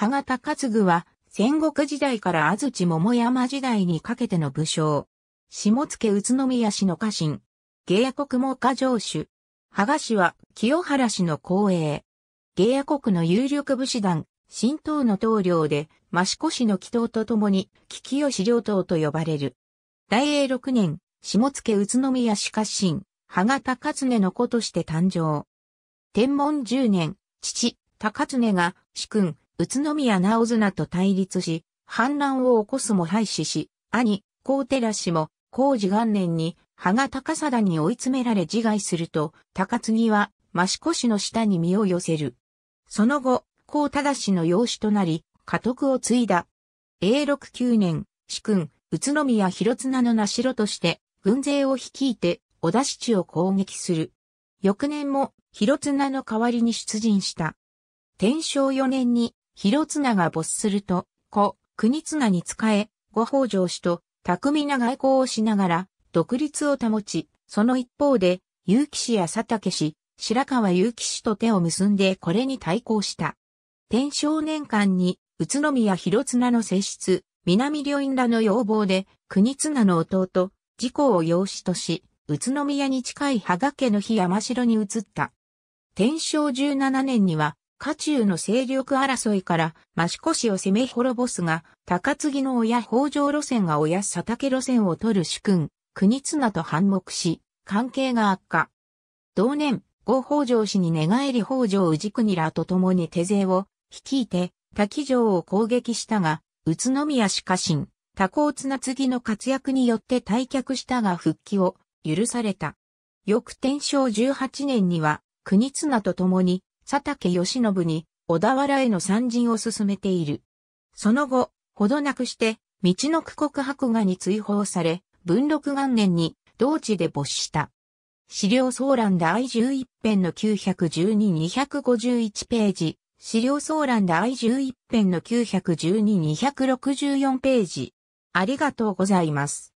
羽賀高次は、戦国時代から安土桃山時代にかけての武将。下野宇都宮氏の家臣。芸国も家城主。羽賀氏は清原氏の後衛。芸国の有力武士団、新党の棟領で、益子氏の祈祷とともに、危機吉両党と呼ばれる。大英6年、下野宇都宮氏家臣、羽賀高常の子として誕生。天文10年、父、高常が、主君、宇都宮直綱と対立し、反乱を起こすも廃止し、兄、高寺氏も、工寺元年に、羽賀高貞に追い詰められ自害すると、高継は、益子氏の下に身を寄せる。その後、高忠氏の養子となり、家督を継いだ。永禄九年、主君、宇都宮広綱の名城として、軍勢を率いて、小田市を攻撃する。翌年も、広綱の代わりに出陣した。天正四年に、広綱が没すると、子、国綱に仕え、ご法上氏と巧みな外交をしながら、独立を保ち、その一方で、結城氏や佐竹氏、白川結城氏と手を結んでこれに対抗した。天正年間に、宇都宮広綱の正室、南両院らの要望で、国綱の弟、自公を養子とし、宇都宮に近い羽賀家の日山城に移った。天正17年には、家中の勢力争いから益コ市を攻め滅ぼすが、高継の親北条路線が親佐竹路線を取る主君、国綱と反目し、関係が悪化。同年、合北条氏に寝返り北条氏国らと共に手勢を率いて、滝城を攻撃したが、宇都宮氏家臣、多幸綱継ぎの活躍によって退却したが復帰を許された。翌天正18年には、国綱と共に佐竹義信に小田原への参陣を進めている。その後、ほどなくして、道の区国白画に追放され、文禄元年に同地で没した。資料総欄第11編の9 1 2 2 5 1ページ、資料総欄第11編の912264ページ。ありがとうございます。